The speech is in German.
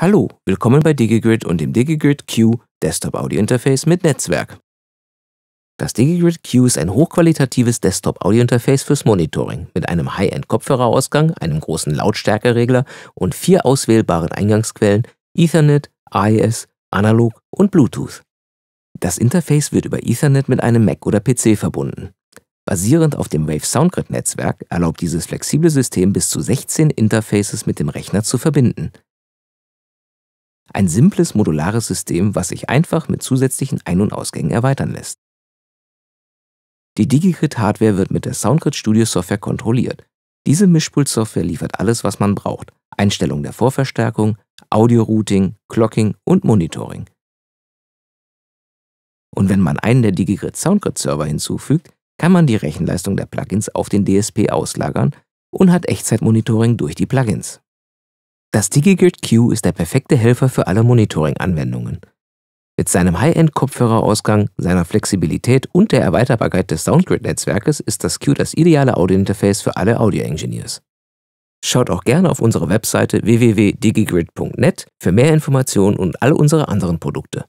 Hallo, willkommen bei DigiGrid und dem DigiGrid Q Desktop Audio Interface mit Netzwerk. Das DigiGrid Q ist ein hochqualitatives Desktop Audio Interface fürs Monitoring mit einem High-End Kopfhörerausgang, einem großen Lautstärkeregler und vier auswählbaren Eingangsquellen Ethernet, AES, Analog und Bluetooth. Das Interface wird über Ethernet mit einem Mac oder PC verbunden. Basierend auf dem Wave Soundgrid Netzwerk erlaubt dieses flexible System bis zu 16 Interfaces mit dem Rechner zu verbinden – ein simples modulares System, was sich einfach mit zusätzlichen Ein- und Ausgängen erweitern lässt. Die DigiGrid-Hardware wird mit der SoundGrid Studio Software kontrolliert. Diese Mischpult-Software liefert alles, was man braucht. Einstellung der Vorverstärkung, Audio-Routing, Clocking und Monitoring. Und wenn man einen der DigiGrid SoundGrid Server hinzufügt, kann man die Rechenleistung der Plugins auf den DSP auslagern und hat Echtzeitmonitoring durch die Plugins. Das DigiGrid Q ist der perfekte Helfer für alle Monitoring-Anwendungen. Mit seinem High-End-Kopfhörerausgang, seiner Flexibilität und der Erweiterbarkeit des Soundgrid-Netzwerkes ist das Q das ideale Audio-Interface für alle Audio-Engineers. Schaut auch gerne auf unsere Webseite www.digigrid.net für mehr Informationen und alle unsere anderen Produkte.